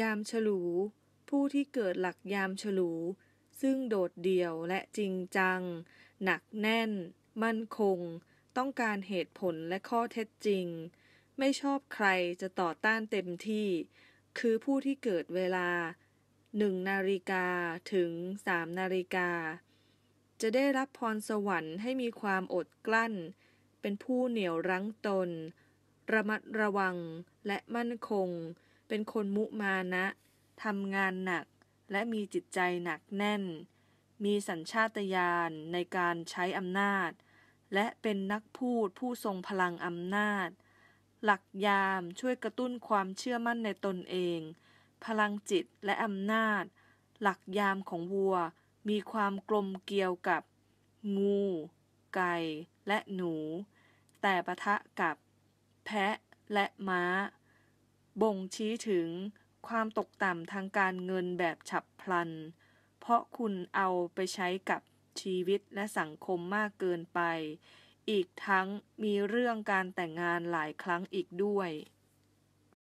ยามฉลู ผู้ที่เกิดหลักยามฉลู ซึ่งโดดเดี่ยวและจริงจัง หนักแน่น มั่นคง ต้องการเหตุผลและข้อเท็จจริง ไม่ชอบใครจะต่อต้านเต็มที่ คือผู้ที่เกิดเวลา หนึ่งนาฬิกาถึงสามนาฬิกา จะได้รับพรสวรรค์ให้มีความอดกลั้น เป็นผู้เหนี่ยวรั้งตน ระมัดระวังและมั่นคงเป็นคนมุมานะทำงานหนักและมีจิตใจหนักแน่น มีสัญชาตญาณในการใช้อำนาจ และเป็นนักพูดผู้ทรงพลังอำนาจ หลักยามช่วยกระตุ้นความเชื่อมั่นในตนเอง พลังจิตและอำนาจ หลักยามของวัวมีความกลมเกี่ยวกับ งู ไก่ และหนู แต่ปะทะกับ แพะและม้าบ่งชี้ถึงความตกต่ำทางการเงินแบบฉับพลัน เพราะคุณเอาไปใช้กับชีวิตและสังคมมากเกินไป อีกทั้งมีเรื่องการแต่งงานหลายครั้งอีกด้วย